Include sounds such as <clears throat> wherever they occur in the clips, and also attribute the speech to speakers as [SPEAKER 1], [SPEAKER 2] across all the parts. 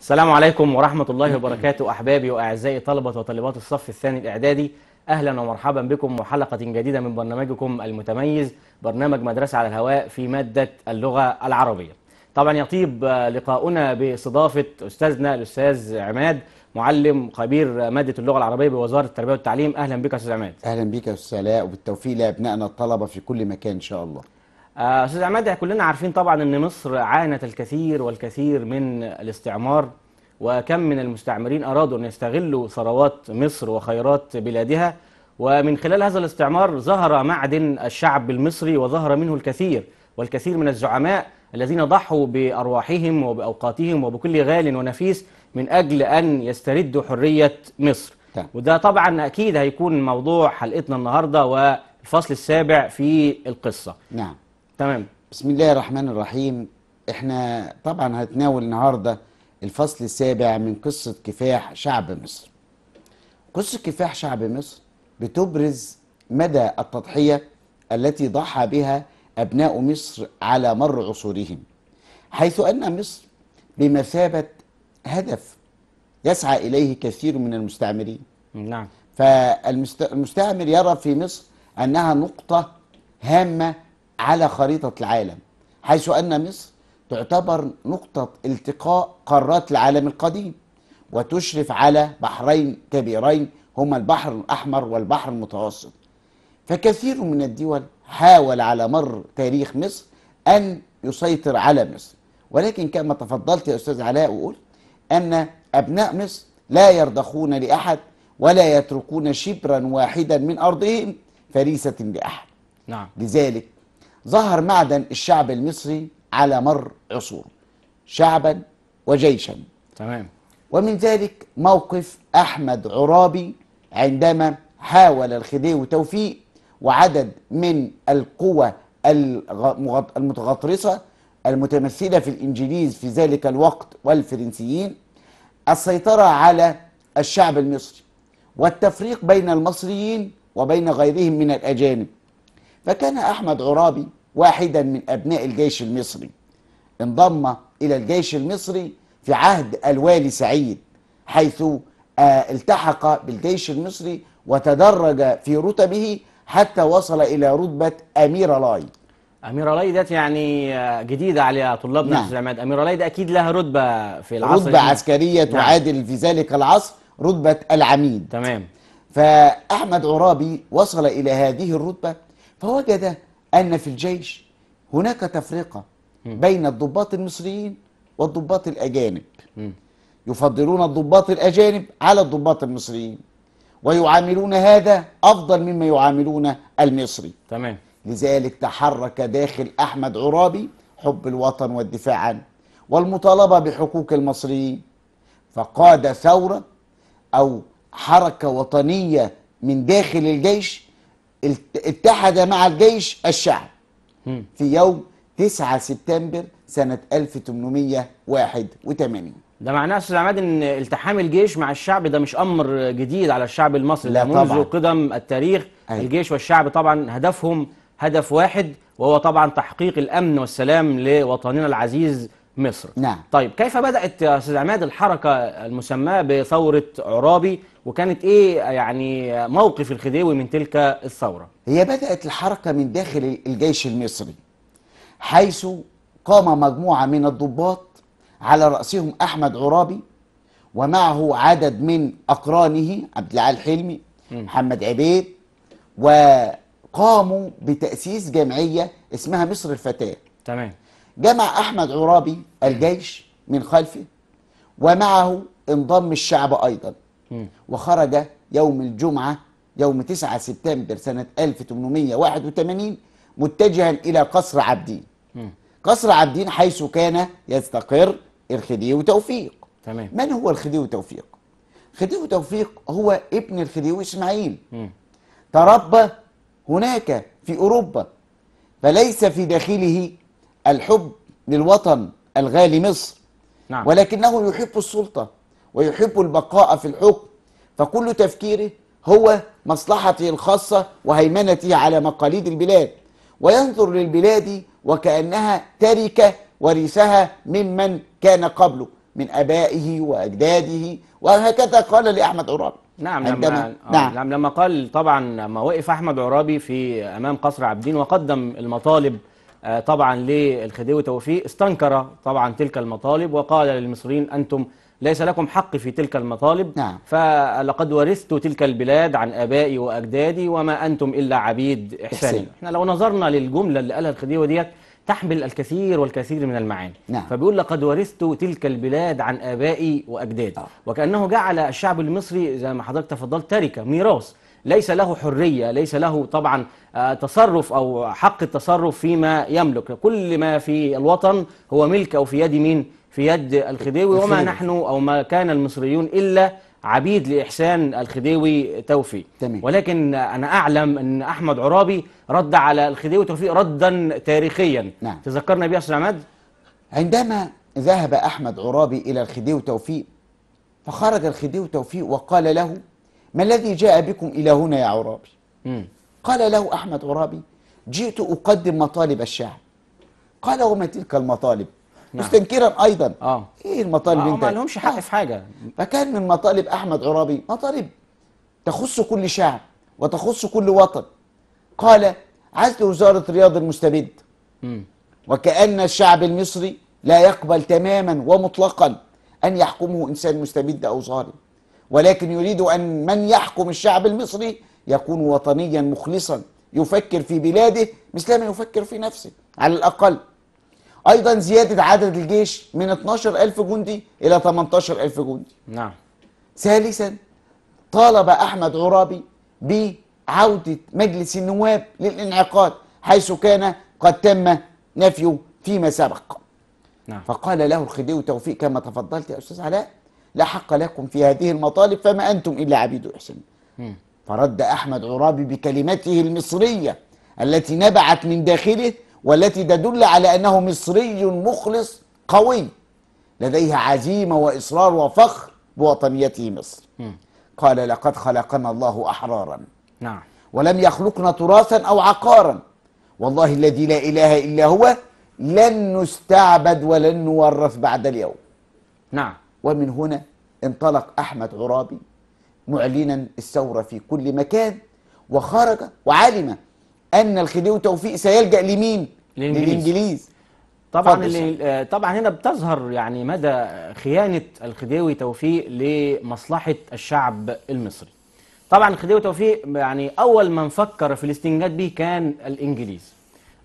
[SPEAKER 1] السلام عليكم ورحمة الله وبركاته أحبابي وأعزائي طلبة وطالبات الصف الثاني الإعدادي أهلا ومرحبا بكم وحلقة جديدة من برنامجكم المتميز برنامج مدرسة على الهواء في مادة اللغة العربية طبعا يطيب لقاؤنا باستضافة أستاذنا الأستاذ عماد معلم خبير مادة اللغة العربية بوزارة التربية والتعليم أهلا بك يا أستاذ
[SPEAKER 2] عماد أهلا بك يا أستاذ علاء وبالتوفيق لأبنائنا الطلبة في كل مكان إن شاء الله
[SPEAKER 1] آه، استاذ عماد كلنا عارفين طبعا ان مصر عانت الكثير والكثير من الاستعمار وكم من المستعمرين ارادوا ان يستغلوا ثروات مصر وخيرات بلادها ومن خلال هذا الاستعمار ظهر معدن الشعب المصري وظهر منه الكثير والكثير من الزعماء الذين ضحوا بارواحهم وباوقاتهم وبكل غال ونفيس من اجل ان يستردوا حريه مصر نعم. وده طبعا اكيد
[SPEAKER 2] هيكون موضوع حلقتنا النهارده والفصل السابع في القصه نعم تمام بسم الله الرحمن الرحيم احنا طبعا هنتناول النهارده الفصل السابع من قصه كفاح شعب مصر قصه كفاح شعب مصر بتبرز مدى التضحيه التي ضحى بها ابناء مصر على مر عصورهم حيث ان مصر بمثابه هدف يسعى اليه كثير من المستعمرين نعم فالمستعمر يرى في مصر انها نقطه هامه على خريطة العالم حيث أن مصر تعتبر نقطة التقاء قارات العالم القديم وتشرف على بحرين كبيرين هما البحر الأحمر والبحر المتوسط فكثير من الدول حاول على مر تاريخ مصر أن يسيطر على مصر ولكن كما تفضلت يا أستاذ علاء وقلت أن أبناء مصر لا يرضخون لأحد ولا يتركون شبرا واحدا من أرضهم فريسة لأحد نعم. لذلك ظهر معدن الشعب المصري على مر عصور شعبا وجيشا تمام ومن ذلك موقف أحمد عرابي عندما حاول الخديوي توفيق وعدد من القوى المتغطرسة المتمثلة في الإنجليز في ذلك الوقت والفرنسيين السيطرة على الشعب المصري والتفريق بين المصريين وبين غيرهم من الأجانب فكان أحمد عرابي واحدا من أبناء الجيش المصري انضم إلى الجيش المصري في عهد الوالي سعيد حيث آه، التحق بالجيش المصري وتدرج في رتبه حتى وصل إلى رتبة أمير لاي أميرة
[SPEAKER 1] لاي ديت يعني آه، جديدة على طلابنا نعم. في العماد أميرة لاي ده أكيد لها رتبة في العصر رتبة عسكرية نعم. تعادل
[SPEAKER 2] في ذلك العصر رتبة العميد تمام فأحمد عرابي وصل إلى هذه الرتبة فوجد أن في الجيش هناك تفرقة بين الضباط المصريين والضباط الأجانب يفضلون الضباط الأجانب على الضباط المصريين ويعاملون هذا أفضل مما يعاملون المصري تمام لذلك تحرك داخل أحمد عرابي حب الوطن والدفاع عنه والمطالبة بحقوق المصريين فقاد ثورة أو حركة وطنية من داخل الجيش اتحد مع الجيش الشعب في يوم 9 سبتمبر سنة 1881 ده
[SPEAKER 1] معناه استاذ عماد ان التحام الجيش مع الشعب ده مش امر جديد على الشعب المصري لا منذ طبعا. قدم التاريخ أيوة. الجيش والشعب طبعا هدفهم هدف واحد وهو طبعا تحقيق الامن والسلام لوطننا العزيز مصر نعم طيب كيف بدأت يا أستاذ عماد الحركة المسماة بثورة عرابي وكانت إيه يعني موقف
[SPEAKER 2] الخديوي من تلك الثورة هي بدأت الحركة من داخل الجيش المصري حيث قام مجموعة من الضباط على رأسهم أحمد عرابي ومعه عدد من أقرانه عبد العال حلمي محمد عبيد وقاموا بتأسيس جمعية اسمها مصر الفتاة تمام جمع أحمد عرابي الجيش من خلفه ومعه انضم الشعب أيضا وخرج يوم الجمعة يوم 9 سبتمبر سنة 1881 متجها إلى قصر عابدين قصر عابدين حيث كان يستقر الخديوي وتوفيق تمام. من هو الخديوي وتوفيق؟ خديوي وتوفيق هو ابن الخديوي إسماعيل تربى هناك في أوروبا فليس في داخله الحب للوطن الغالي مصر نعم. ولكنه يحب السلطة ويحب البقاء في الحكم فكل تفكيره هو مصلحته الخاصة وهيمنته على مقاليد البلاد وينظر للبلاد وكأنها تركة ورثها ممن كان قبله من أبائه وأجداده وهكذا قال لأحمد عرابي نعم لما نعم. نعم لما
[SPEAKER 1] قال طبعا ما وقف أحمد عرابي في أمام قصر عابدين وقدم المطالب آه، طبعا للخديوي توفيق استنكر طبعا تلك المطالب وقال للمصريين أنتم ليس لكم حق في تلك المطالب نعم. فلقد ورثت تلك البلاد عن آبائي وأجدادي وما أنتم إلا عبيد احسان احنا لو نظرنا للجملة اللي قالها الخديوي ديت تحمل الكثير والكثير من المعاني نعم. فبيقول لقد ورثت تلك البلاد عن آبائي وأجدادي آه. وكأنه جعل الشعب المصري زي ما حضرتك تفضلت تركة ميراث ليس له حرية ليس له طبعا آه، تصرف أو حق التصرف فيما يملك كل ما في الوطن هو ملك أو في يد مين في يد الخديوي وما نحن أو ما كان المصريون إلا عبيد لإحسان الخديوي توفي تمام. ولكن أنا أعلم أن أحمد عرابي رد على الخديوي توفيق ردا تاريخيا
[SPEAKER 2] نعم. تذكرنا بيه أستاذ عماد عندما ذهب أحمد عرابي إلى الخديوي توفيق فخرج الخديوي توفيق وقال له ما الذي جاء بكم إلى هنا يا عرابي قال له أحمد عرابي جئت أقدم مطالب الشعب قال وما تلك المطالب نعم. مستنكرا ايضا آه. ايه المطالب آه انت ما لهمش حق آه. في حاجه فكان من مطالب احمد عرابي مطالب تخص كل شعب وتخص كل وطن قال عزل وزاره رياض المستبد م. وكان الشعب المصري لا يقبل تماما ومطلقا ان يحكمه انسان مستبد او ظالم ولكن يريد أن من يحكم الشعب المصري يكون وطنيا مخلصا يفكر في بلاده مثل ما يفكر في نفسه على الأقل أيضا زيادة عدد الجيش من 12 ألف جندي إلى 18 ألف جندي نعم ثالثا طالب أحمد عرابي بعودة مجلس النواب للانعقاد حيث كان قد تم نفيه فيما سبق نعم. فقال له الخديوي توفيق كما تفضلت يا أستاذ علاء لا حق لكم في هذه المطالب فما أنتم إلا عبيد إحسان فرد أحمد عرابي بكلمته المصرية التي نبعت من داخله والتي تدل على أنه مصري مخلص قوي لديه عزيمة وإصرار وفخر بوطنيته مصر قال لقد خلقنا الله أحرارا نعم ولم يخلقنا تراثا أو عقارا والله الذي لا إله إلا هو لن نستعبد ولن نورث بعد اليوم نعم ومن هنا انطلق أحمد عرابي معلنا الثورة في كل مكان وخرج وعلم أن الخديوي توفيق سيلجأ لمين؟ للإنجليز, للإنجليز. طبعا اللي آه، طبعا هنا بتظهر يعني مدى خيانه
[SPEAKER 1] الخديوي توفيق لمصلحه الشعب المصري. طبعا الخديوي توفيق يعني اول من فكر في الاستنجاد به كان الانجليز.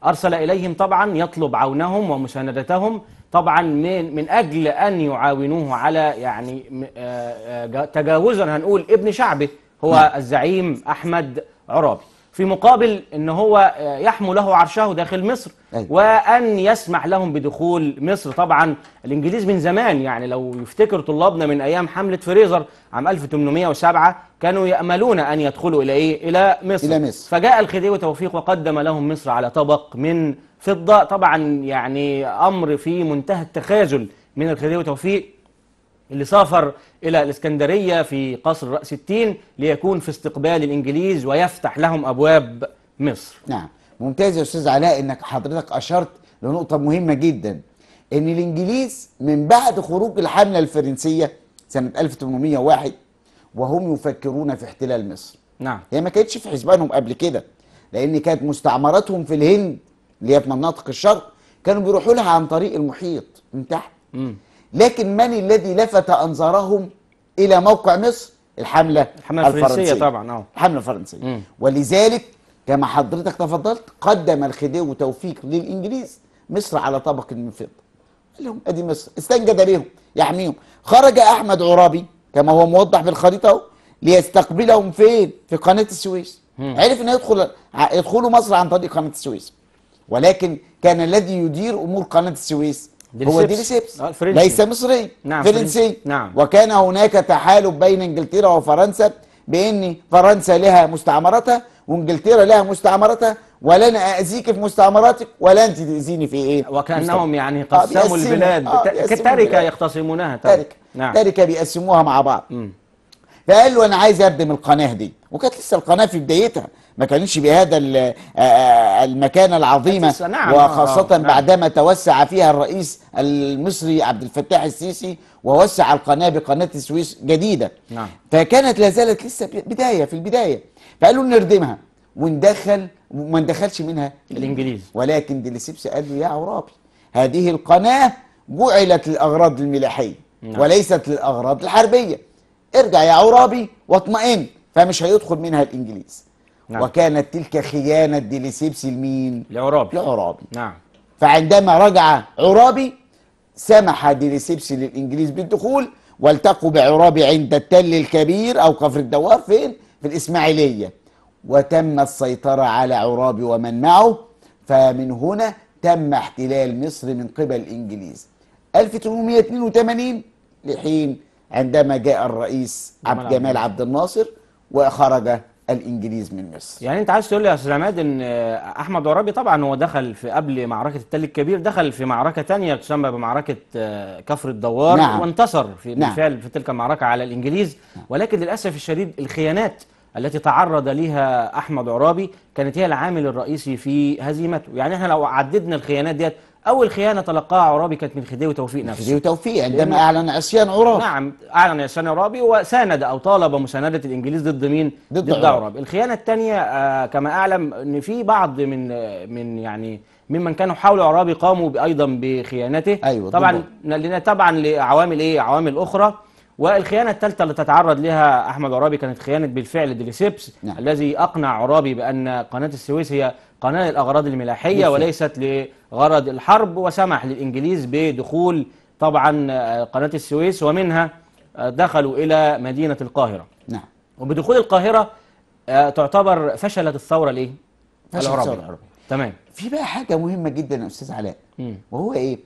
[SPEAKER 1] ارسل اليهم طبعا يطلب عونهم ومساندتهم طبعا من من اجل ان يعاونوه على يعني آه، آه، تجاوزا هنقول ابن شعبه هو نعم. الزعيم احمد عرابي في مقابل ان هو آه، يحمو له عرشه داخل مصر أيوة. وان يسمح لهم بدخول مصر طبعا الانجليز من زمان يعني لو يفتكر طلابنا من ايام حمله فريزر عام 1807 كانوا ياملون ان يدخلوا الى ايه الى مصر, إلى مصر. فجاء الخديوي توفيق وقدم لهم مصر على طبق من فضة طبعا يعني أمر في منتهى التخاذل من الخديوي توفيق اللي سافر إلى الإسكندرية في قصر رأس التين ليكون في استقبال الإنجليز
[SPEAKER 2] ويفتح لهم أبواب مصر نعم ممتاز يا أستاذ علاء إنك حضرتك أشرت لنقطة مهمة جدا إن الإنجليز من بعد خروج الحملة الفرنسية سنة 1801 وهم يفكرون في احتلال مصر نعم هي ما كانتش في حسبانهم قبل كده لأن كانت مستعمراتهم في الهند اللي هي في مناطق الشرق كانوا بيروحوا لها عن طريق المحيط من تحت لكن من الذي لفت انظارهم الى موقع مصر الحمله الحمله الفرنسيه طبعا اه الحمله الفرنسيه مم. ولذلك كما حضرتك تفضلت قدم الخديوي توفيق للانجليز مصر على طبق من فضه قال لهم ادي مصر استنجد بهم يحميهم خرج احمد عرابي كما هو موضح بالخريطه اهو ليستقبلهم فين في قناه السويس مم. عرف ان يدخل يدخلوا مصر عن طريق قناه السويس ولكن كان الذي يدير امور قناه السويس هو سيبس
[SPEAKER 1] آه ليس مصري نعم فرنسي نعم
[SPEAKER 2] وكان هناك تحالف بين انجلترا وفرنسا بان فرنسا لها مستعمراتها وانجلترا لها ولا ولن اذيك في مستعمراتك ولا انت تاذيني في ايه وكانهم يعني آه، قسموا آه البلاد آه كتركه
[SPEAKER 1] يقتسمونها تركه
[SPEAKER 2] نعم تركه بيقسموها مع بعض م. فقال له انا عايز اردم القناه دي وكانت لسه القناه في بدايتها ما كانتش بهذا آه، آه، آه، المكانه العظيمه نعم وخاصه نعم. بعدما توسع فيها الرئيس المصري عبد الفتاح السيسي ووسع القناه بقناه السويس جديده نعم. فكانت لا زالت لسه بدايه في البدايه فقالوا نردمها وندخل وما ندخلش منها الانجليز ولكن ديليسيبس قال له يا عرابي هذه القناه جعلت للاغراض الملاحيه نعم. وليست للاغراض الحربيه ارجع يا عرابي واطمئن فمش هيدخل منها الانجليز نعم. وكانت تلك خيانه ديليسيبسي لمين لعرابي لعرابي نعم فعندما رجع عرابي سمح ديليسيبسي للانجليز بالدخول والتقوا بعرابي عند التل الكبير او كفر الدوار فين في الاسماعيليه وتم السيطره على عرابي ومن معه فمن هنا تم احتلال مصر من قبل الانجليز 1882 لحين عندما جاء الرئيس عبد جمال عبد الناصر وخرج الانجليز من مصر
[SPEAKER 1] يعني انت عايز تقول لي يا استاذ عماد ان آه، احمد عرابي طبعا هو دخل في قبل معركه التل الكبير دخل في معركه ثانيه تسمى بمعركه آه، كفر الدوار نعم. وانتصر في نعم. بالفعل في تلك المعركه على الانجليز نعم. ولكن للاسف الشديد الخيانات التي تعرض لها احمد عرابي كانت هي العامل الرئيسي في هزيمته يعني احنا لو عددنا الخيانات ديت أول خيانة تلقاها عرابي كانت من خديوي توفيق نفسه خديوي توفيق عندما أعلن عصيان عرابي نعم أعلن عصيان عرابي وساند أو طالب مساندة الإنجليز ضد مين؟ ضد, ضد عرابي الخيانة الثانية آه كما أعلم أن في بعض من آه، من يعني ممن كانوا حول عرابي قاموا أيضا بخيانته أيوة طبعا طبعا لعوامل إيه؟ عوامل أخرى والخيانة الثالثة التي تتعرض لها أحمد عرابي كانت خيانة بالفعل ديليسيبس نعم. الذي أقنع عرابي بأن قناة السويس هي قناة الأغراض الملاحية وليست لغرض الحرب وسمح للإنجليز بدخول طبعا آه، قناة السويس ومنها آه، دخلوا إلى مدينة القاهرة نعم وبدخول القاهرة آه،
[SPEAKER 2] تعتبر
[SPEAKER 1] فشلت الثورة الإيه؟
[SPEAKER 2] فشلت العربية. الثورة العربية تمام في بقى حاجة مهمة جدا يا أستاذ علاء وهو إيه؟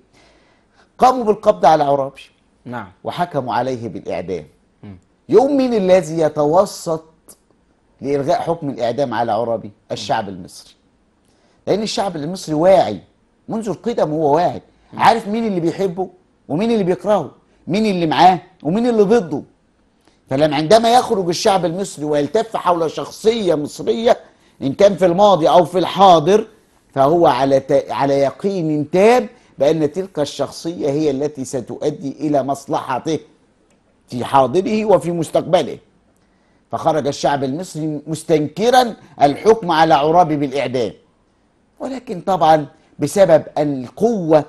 [SPEAKER 2] قاموا بالقبض على عرابش نعم وحكموا عليه بالإعدام م. يوم مين الذي يتوسط لإلغاء حكم الإعدام على عرابي؟ الشعب المصري لان الشعب المصري واعي منذ القدم هو واعي عارف مين اللي بيحبه ومين اللي بيكرهه مين اللي معاه ومين اللي ضده فلما عندما يخرج الشعب المصري ويلتف حول شخصيه مصريه ان كان في الماضي او في الحاضر فهو على ت... على يقين تام بان تلك الشخصيه هي التي ستؤدي الى مصلحته في حاضره وفي مستقبله فخرج الشعب المصري مستنكرا الحكم على عرابي بالاعدام ولكن طبعا بسبب القوة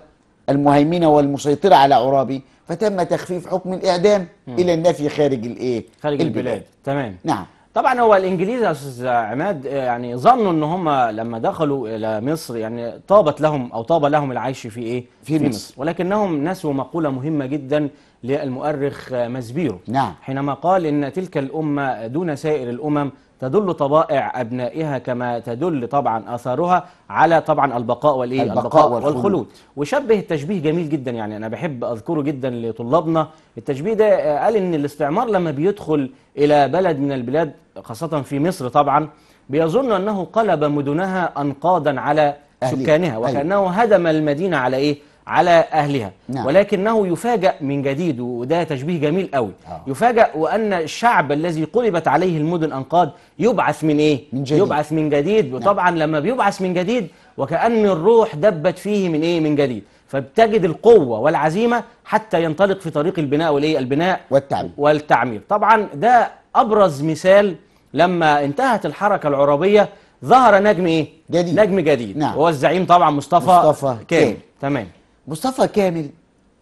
[SPEAKER 2] المهيمنة والمسيطرة على عرابي فتم تخفيف حكم الإعدام م. إلى النفي خارج الإيه؟ خارج البلاد. البلاد تمام نعم
[SPEAKER 1] طبعا هو الانجليز يا استاذ عماد يعني ظنوا ان هم لما دخلوا الى مصر يعني طابت لهم او طاب لهم العيش في ايه؟ في, في مصر. مصر ولكنهم نسوا مقوله مهمه جدا للمؤرخ مزبيرو نعم حينما قال ان تلك الامه دون سائر الامم تدل طبائع أبنائها كما تدل طبعا أثارها على طبعا البقاء والإيه البقاء, البقاء والخلود. والخلود وشبه التشبيه جميل جدا يعني أنا بحب أذكره جدا لطلابنا التشبيه ده قال إن الاستعمار لما بيدخل إلى بلد من البلاد خاصة في مصر طبعا بيظن أنه قلب مدنها أنقاضا على سكانها وكأنه هدم المدينة على إيه على أهلها نعم. ولكنه يفاجأ من جديد وده تشبيه جميل قوي آه. يفاجأ وأن الشعب الذي قلبت عليه المدن أنقاض يبعث من إيه؟ من جديد. يبعث من جديد نعم. وطبعا لما بيبعث من جديد وكأن الروح دبت فيه من إيه؟ من جديد فبتجد القوة والعزيمة حتى ينطلق في طريق البناء والإيه؟ البناء والتعمير والتعمير طبعا ده أبرز مثال لما انتهت الحركة العربية ظهر نجم إيه؟ جديد نجم جديد نعم. وهو الزعيم طبعا مصطفى, مصطفى كامل
[SPEAKER 2] تمام مصطفى كامل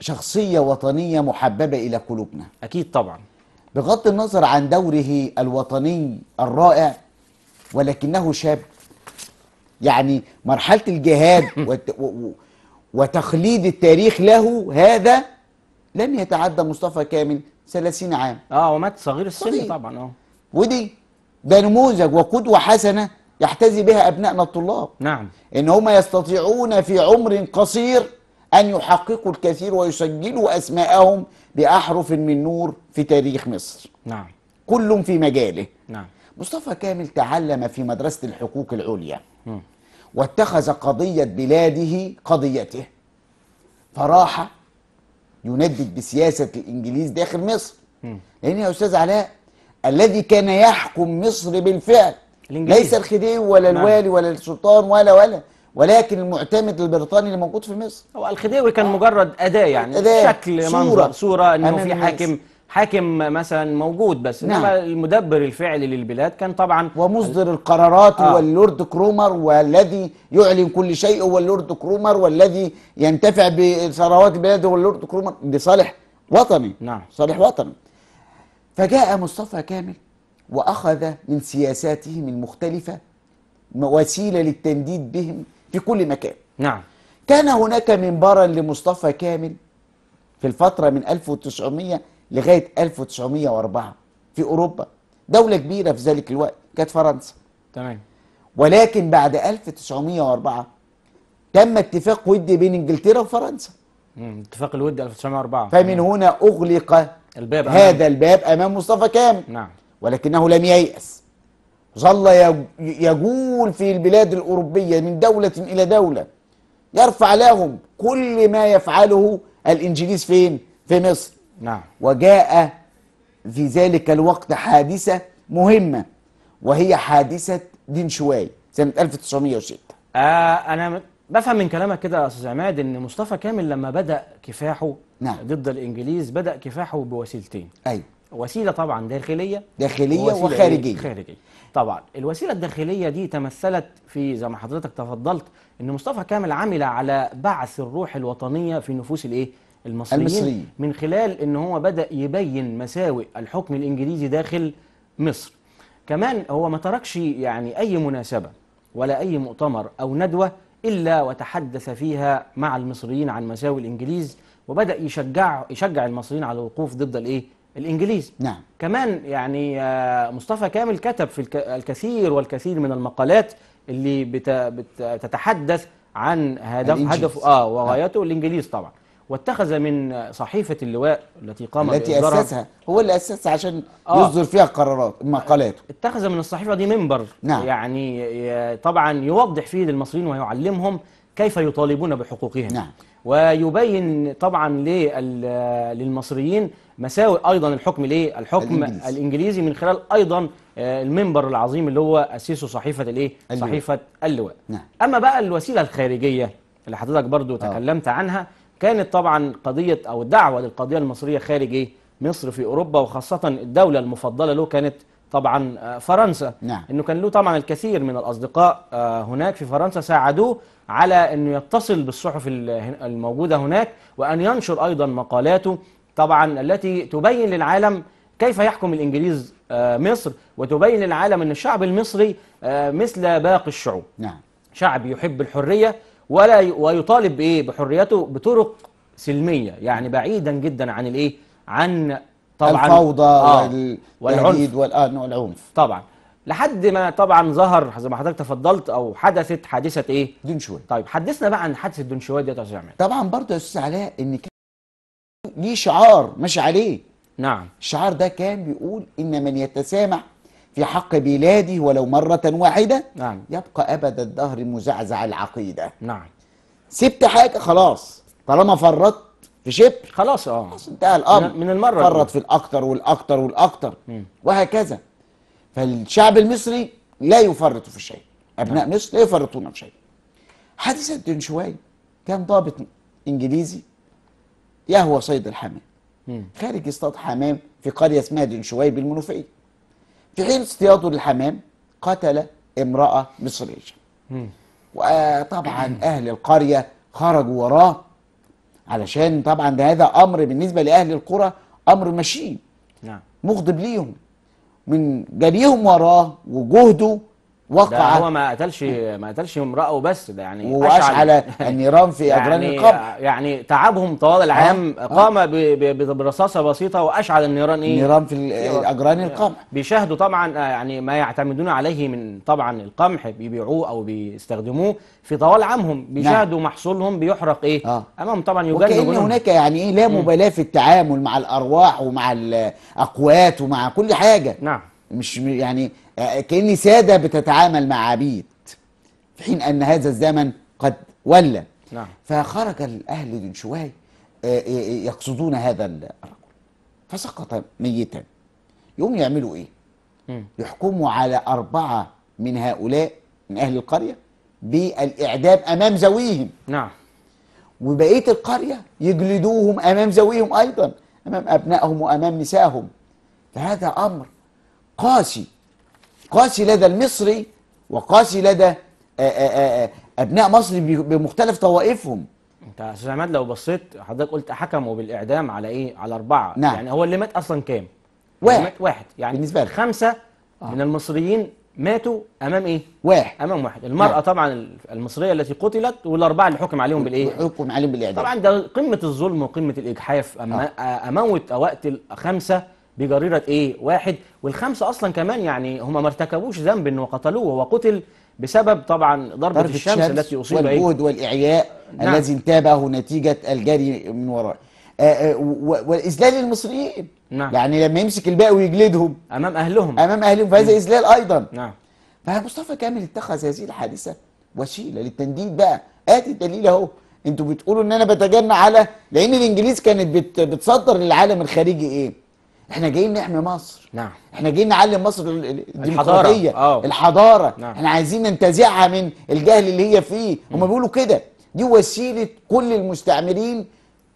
[SPEAKER 2] شخصية وطنية محببة إلى قلوبنا أكيد طبعا بغض النظر عن دوره الوطني الرائع ولكنه شاب يعني مرحلة الجهاد <laughs> وتخليد التاريخ له هذا لم يتعدى مصطفى كامل 30 عام اه ومات صغير السن طبعا اه ودي ده نموذج وقدوة حسنة يحتذي بها أبنائنا الطلاب نعم إن هم يستطيعون في عمر قصير أن يحققوا الكثير ويسجلوا أسماءهم بأحرف من نور في تاريخ مصر نعم كل في مجاله نعم مصطفى كامل تعلم في مدرسة الحقوق العليا م. واتخذ قضية بلاده قضيته فراح يندد بسياسة الإنجليز داخل مصر م. لأن يا أستاذ علاء الذي كان يحكم مصر بالفعل الإنجليز. ليس الخديوي ولا نعم. الوالي ولا السلطان ولا ولا ولكن المعتمد البريطاني اللي موجود في مصر
[SPEAKER 1] هو الخديوي كان مجرد اداه يعني أداة شكل صورة منظر صوره انه في حاكم حاكم مثلا موجود بس نعم. انما المدبر الفعلي للبلاد كان طبعا ومصدر
[SPEAKER 2] القرارات آه. هو اللورد كرومر والذي يعلن كل شيء هو اللورد كرومر والذي ينتفع بثروات البلاد هو اللورد كرومر لصالح وطني نعم صالح وطني فجاء مصطفى كامل واخذ من سياساتهم المختلفه وسيله للتنديد بهم في كل مكان نعم كان هناك منبرا لمصطفى كامل في الفترة من 1900 لغاية 1904 في أوروبا دولة كبيرة في ذلك الوقت كانت فرنسا تمام ولكن بعد 1904 تم اتفاق ودي بين انجلترا وفرنسا اتفاق الود 1904 فمن مم. هنا اغلق الباب هذا أمام. الباب امام مصطفى كامل نعم ولكنه لم ييأس ظل يجول في البلاد الأوروبية من دولة إلى دولة يرفع لهم كل ما يفعله الإنجليز فين؟ في مصر نعم. وجاء في ذلك الوقت حادثة مهمة وهي حادثة دين سنة 1906
[SPEAKER 1] آه أنا بفهم من كلامك كده يا أستاذ عماد إن مصطفى كامل لما بدأ كفاحه نعم. ضد الإنجليز بدأ كفاحه بوسيلتين أيوه وسيله طبعا داخليه
[SPEAKER 2] داخليه إيه؟ وخارجيه
[SPEAKER 1] خارجيه طبعا الوسيله الداخليه دي تمثلت في زي ما حضرتك تفضلت ان مصطفى كامل عمل على بعث الروح الوطنيه في نفوس الايه المصريين, المصريين من خلال ان هو بدا يبين مساوئ الحكم الانجليزي داخل مصر كمان هو ما تركش يعني اي مناسبه ولا اي مؤتمر او ندوه الا وتحدث فيها مع المصريين عن مساوئ الانجليز وبدا يشجع يشجع المصريين على الوقوف ضد الايه الإنجليزي نعم كمان يعني آه، مصطفى كامل كتب في الكثير والكثير من المقالات اللي بتتحدث عن هدف هدف اه نعم. وغايته الانجليز طبعا واتخذ من صحيفه اللواء التي قام التي اسسها هو اللي اسسها عشان آه يصدر
[SPEAKER 2] فيها قرارات مقالاته
[SPEAKER 1] اتخذ من الصحيفه دي منبر نعم. يعني طبعا يوضح فيه للمصريين ويعلمهم كيف يطالبون بحقوقهم نعم. ويبين طبعا للمصريين مساوئ ايضا الحكم ليه الحكم الإنجليزي. الانجليزي من خلال ايضا آه، المنبر العظيم اللي هو اسسه صحيفه الايه صحيفه اللواء نعم. اما بقى الوسيله الخارجيه اللي حضرتك برضو أوه. تكلمت عنها كانت طبعا قضيه او الدعوه للقضيه المصريه خارج ايه مصر في اوروبا وخاصه الدوله المفضله له كانت طبعا آه، فرنسا نعم. انه كان له طبعا الكثير من الاصدقاء آه، هناك في فرنسا ساعدوه على انه يتصل بالصحف الموجوده هناك وان ينشر ايضا مقالاته طبعا التي تبين للعالم كيف يحكم الانجليز آه، مصر وتبين للعالم ان الشعب المصري مثل باقي الشعوب نعم. شعب يحب الحريه ولا ويطالب بايه بحريته بطرق سلميه يعني بعيدا جدا عن الايه عن طبعا الفوضى آه والعنف والآن والعنف طبعا لحد ما طبعا ظهر زي ما حضرتك تفضلت او حدثت حادثه ايه؟ دنشوي طيب حدثنا بقى عن حادثه دنشوي دي
[SPEAKER 2] يا استاذ طبعا برضه يا استاذ علاء ان كان ليه شعار ماشي عليه نعم الشعار ده كان بيقول ان من يتسامح في حق بلادي ولو مرة واحدة نعم. يبقى أبد الدهر مزعزع العقيدة نعم سبت حاجة خلاص طالما فرطت في شبر خلاص اه خلاص انتهى الامر من المره فرط في الاكتر والاكتر والاكتر وهكذا فالشعب المصري لا يفرط في شيء ابناء م. نعم. مصر لا يفرطون في شيء حادثه دنشواي كان ضابط انجليزي يهوى صيد الحمام خارج يصطاد حمام في قريه اسمها دنشواي بالمنوفيه في حين اصطياده للحمام قتل امراه مصريه وطبعا اهل القريه خرجوا وراه علشان طبعا ده هذا امر بالنسبه لاهل القرى امر مشين نعم مغضب ليهم من جريهم وراه وجهده وقع هو
[SPEAKER 1] ما قتلش ما قتلش امراه وبس ده يعني واشعل النيران في اجران يعني القبر يعني تعبهم طوال العام آه. آه. قام برصاصه بسيطه واشعل النيران ايه النيران في اجران إيه؟ القمح بيشاهدوا طبعا آه، يعني ما يعتمدون عليه من طبعا القمح بيبيعوه او بيستخدموه في طوال عامهم بيشاهدوا نعم. محصولهم بيحرق ايه آه. امام طبعا يجنبون وكان هناك
[SPEAKER 2] يعني ايه لا مبالاه في التعامل مع الارواح ومع الاقوات ومع كل حاجه نعم مش يعني آه، كاني سادة بتتعامل مع عبيد في حين أن هذا الزمن قد ولى نعم. فخرج الأهل دنشواي آه، آه، يقصدون هذا الرجل فسقط ميتا يوم يعملوا إيه؟ يحكموا على أربعة من هؤلاء من أهل القرية بالإعدام أمام زويهم نعم وبقية القرية يجلدوهم أمام زويهم أيضا أمام أبنائهم وأمام نسائهم فهذا أمر قاسي قاسي لدى المصري وقاسي لدى آه، آه، آه، ابناء مصر بمختلف طوائفهم
[SPEAKER 1] انت يا استاذ عماد لو بصيت حضرتك قلت حكموا بالاعدام على ايه على اربعه نعم. يعني هو اللي مات اصلا كام يعني واحد مات واحد يعني بالنسبه لك خمسه آه. من المصريين ماتوا امام ايه واحد امام واحد المراه نعم. طبعا المصريه التي قتلت والاربعه اللي حكم عليهم بالايه حكم عليهم بالاعدام طبعا ده قمه الظلم وقمه الاجحاف أما آه. اموت او اقتل خمسه بجريرة إيه واحد والخمسة أصلا كمان يعني هم ما ارتكبوش ذنب إنه قتلوه هو قتل بسبب طبعا ضربة الشمس, الشمس التي أصيب إيه؟ والجهد
[SPEAKER 2] والإعياء نعم. الذي انتابه نتيجة الجري من وراه آه، آه، والاذلال للمصريين نعم. يعني لما يمسك الباقي ويجلدهم امام اهلهم امام اهلهم فهذا اذلال ايضا نعم فمصطفى كامل اتخذ هذه الحادثه وسيله للتنديد بقى ادي الدليل اهو انتوا بتقولوا ان انا بتجنى على لان الانجليز كانت بتصدر للعالم الخارجي ايه احنا جايين نحمي مصر نعم احنا جايين نعلم مصر الديمقراطيه الحضاره, الحضارة. نعم. احنا عايزين ننتزعها من الجهل اللي هي فيه هم بيقولوا كده دي وسيله كل المستعمرين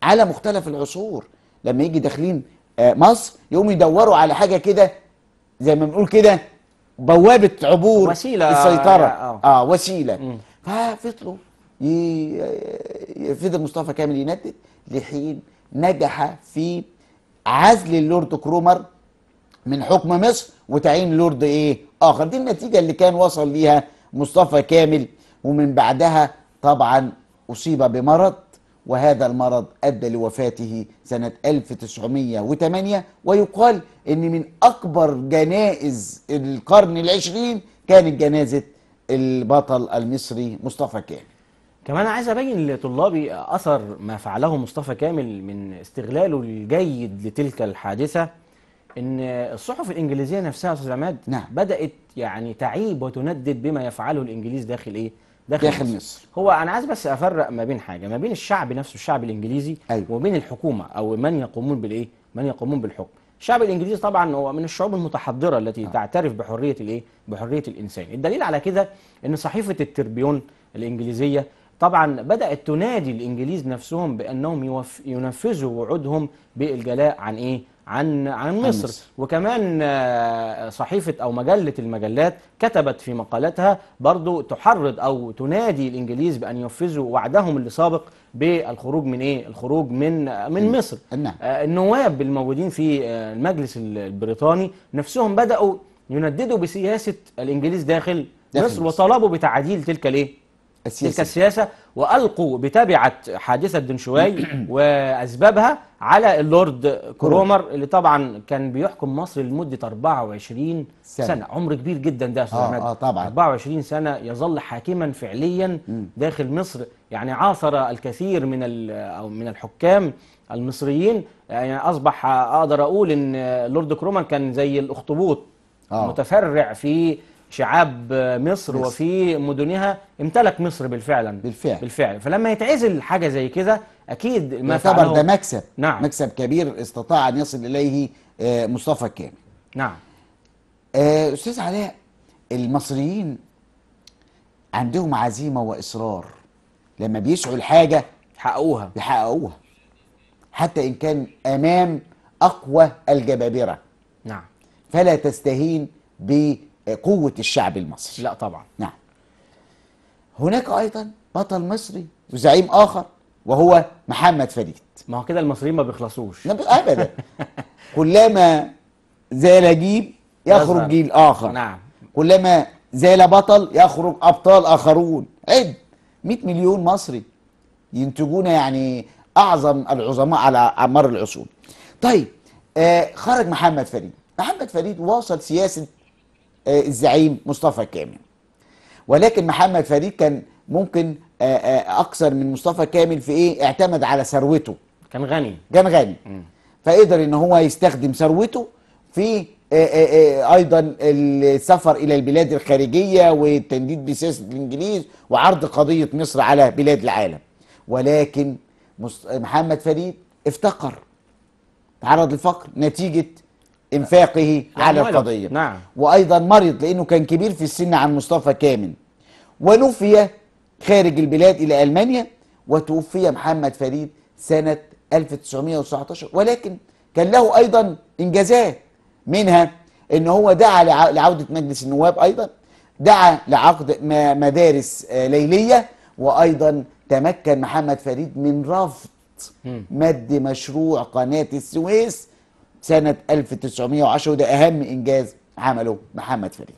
[SPEAKER 2] على مختلف العصور لما يجي داخلين آه، مصر يقوموا يدوروا على حاجه كده زي ما بنقول كده بوابه عبور وسيله السيطره اه, آه, آه، وسيله ففضلوا ي... آه، فضل مصطفى كامل يندد لحين نجح في عزل اللورد كرومر من حكم مصر وتعيين لورد ايه اخر دي النتيجه اللي كان وصل ليها مصطفى كامل ومن بعدها طبعا اصيب بمرض وهذا المرض ادى لوفاته سنه 1908 ويقال ان من اكبر جنائز القرن العشرين كانت جنازه البطل المصري مصطفى كامل
[SPEAKER 1] كمان عايز ابين لطلابي اثر ما فعله مصطفى كامل من استغلاله الجيد لتلك الحادثه ان الصحف الانجليزيه نفسها استاذ عماد نعم. بدات يعني تعيب وتندد بما يفعله الانجليز داخل ايه داخل, داخل مصر. مصر هو انا عايز بس افرق ما بين حاجه ما بين الشعب نفسه الشعب الانجليزي أيوة. وبين الحكومه او من يقومون بالايه من يقومون بالحكم الشعب الانجليزي طبعا هو من الشعوب المتحضره التي آه. تعترف بحريه الايه بحريه الانسان الدليل على كده ان صحيفه التربيون الانجليزيه طبعا بدأت تنادي الإنجليز نفسهم بأنهم ينفذوا وعودهم بالجلاء عن إيه؟ عن عن مصر وكمان آه، صحيفة أو مجلة المجلات كتبت في مقالاتها برضو تحرض أو تنادي الإنجليز بأن ينفذوا وعدهم اللي سابق بالخروج من إيه؟ الخروج من آه، من مصر نعم. آه، النواب الموجودين في المجلس البريطاني نفسهم بدأوا ينددوا بسياسة الإنجليز داخل, داخل مصر, مصر وطلبوا بتعديل تلك الإيه؟ السياسة. تلك السياسة وألقوا بتبعة حادثة دنشواي <clears throat> وأسبابها على اللورد كرومر اللي طبعا كان بيحكم مصر لمدة 24 سنة, سنة. عمر كبير جدا ده يا أستاذ آه, آه طبعا 24 سنة يظل حاكما فعليا م. داخل مصر يعني عاصر الكثير من أو من الحكام المصريين يعني أصبح أقدر أقول إن اللورد كرومر كان زي الأخطبوط آه. متفرع في شعاب مصر وفي مدنها امتلك مصر بالفعل بالفعل بالفعل فلما يتعزل حاجه
[SPEAKER 2] زي كده اكيد ما يعتبر ده مكسب نعم. مكسب كبير استطاع ان يصل اليه آه، مصطفى كامل نعم آه، استاذ علاء المصريين عندهم عزيمه واصرار لما بيسعوا الحاجه يحققوها يحققوها حتى ان كان امام اقوى الجبابره نعم فلا تستهين ب قوة الشعب المصري لا طبعا نعم هناك أيضا بطل مصري وزعيم آخر وهو محمد فريد ما هو كده المصريين ما بيخلصوش أبدا <laughs> كلما زال جيل يخرج جيل آخر نعم كلما زال بطل يخرج أبطال آخرون عد 100 مليون مصري ينتجون يعني أعظم العظماء على مر العصور طيب آه خرج محمد فريد محمد فريد واصل سياسة آه، الزعيم مصطفى كامل ولكن محمد فريد كان ممكن آه، آه، اكثر من مصطفى كامل في ايه اعتمد على ثروته كان غني كان غني فقدر ان هو يستخدم ثروته في ايضا السفر الى البلاد الخارجيه والتنديد بسياسه الانجليز وعرض قضيه مصر على بلاد العالم ولكن محمد فريد افتقر تعرض للفقر نتيجه انفاقه يعني على القضيه نعم. وايضا مرض لانه كان كبير في السن عن مصطفى كامل ونفي خارج البلاد الى المانيا وتوفي محمد فريد سنه 1919 ولكن كان له ايضا انجازات منها ان هو دعا لعوده مجلس النواب ايضا دعا لعقد مدارس آه، ليليه وايضا تمكن محمد فريد من رفض مد مشروع قناه السويس سنه 1910 وده اهم انجاز عمله محمد فريد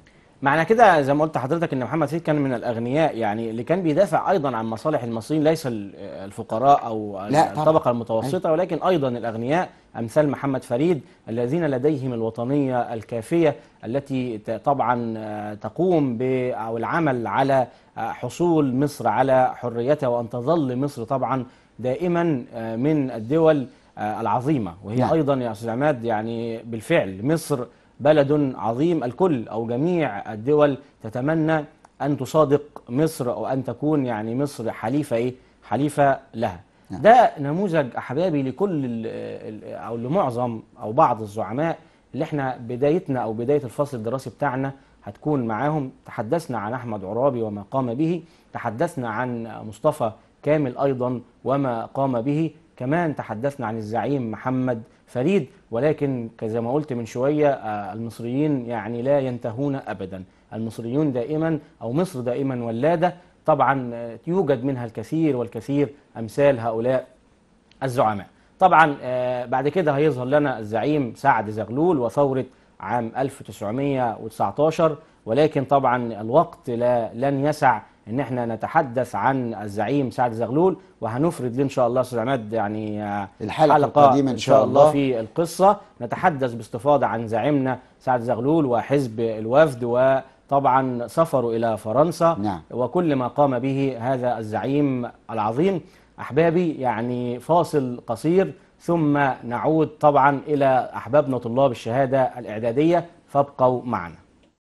[SPEAKER 2] معنى كده زي ما قلت
[SPEAKER 1] حضرتك ان محمد فريد كان من الاغنياء يعني اللي كان بيدافع ايضا عن مصالح المصريين ليس الفقراء او لا الطبقه أيوه. المتوسطه ولكن ايضا الاغنياء امثال محمد فريد الذين لديهم الوطنيه الكافيه التي طبعا آه، تقوم ب او العمل على آه، حصول مصر على حريتها وان تظل مصر طبعا دائما آه، من الدول آه، العظيمة وهي نعم. أيضا يا أستاذ عماد يعني بالفعل مصر بلد عظيم الكل أو جميع الدول تتمنى أن تصادق مصر أو أن تكون يعني مصر حليفة إيه؟ حليفة لها نعم. ده نموذج أحبابي لكل أو لمعظم أو بعض الزعماء اللي احنا بدايتنا أو بداية الفصل الدراسي بتاعنا هتكون معاهم تحدثنا عن أحمد عرابي وما قام به تحدثنا عن مصطفى كامل أيضا وما قام به كمان تحدثنا عن الزعيم محمد فريد ولكن زي ما قلت من شوية آه، المصريين يعني لا ينتهون أبدا المصريون دائما أو مصر دائما ولادة طبعا آه، يوجد منها الكثير والكثير أمثال هؤلاء الزعماء طبعا آه، بعد كده هيظهر لنا الزعيم سعد زغلول وثورة عام 1919 ولكن طبعا الوقت لا لن يسع ان احنا نتحدث عن الزعيم سعد زغلول وهنفرد ان شاء الله استاذ عماد يعني آه، الحلقه, القديمه القادمه ان شاء الله في القصه نتحدث باستفاضه عن زعيمنا سعد زغلول وحزب الوفد و طبعا سفره إلى فرنسا نعم. وكل ما قام به هذا الزعيم العظيم أحبابي يعني فاصل قصير ثم نعود طبعا إلى أحبابنا طلاب الشهادة الإعدادية فابقوا معنا